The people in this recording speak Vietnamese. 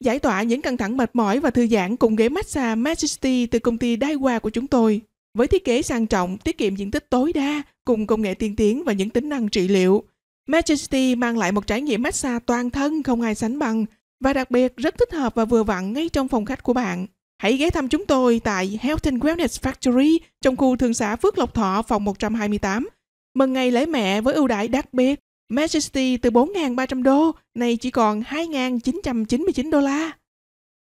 giải tỏa những căng thẳng mệt mỏi và thư giãn cùng ghế massage Majesty từ công ty Daiwa của chúng tôi. Với thiết kế sang trọng, tiết kiệm diện tích tối đa, cùng công nghệ tiên tiến và những tính năng trị liệu, Majesty mang lại một trải nghiệm massage toàn thân không ai sánh bằng và đặc biệt rất thích hợp và vừa vặn ngay trong phòng khách của bạn. Hãy ghé thăm chúng tôi tại Health and Wellness Factory trong khu thương xã Phước Lộc Thọ phòng 128. Mừng ngày lễ mẹ với ưu đãi đặc biệt Majesty từ 4.300 đô này chỉ còn 2.999 đô la.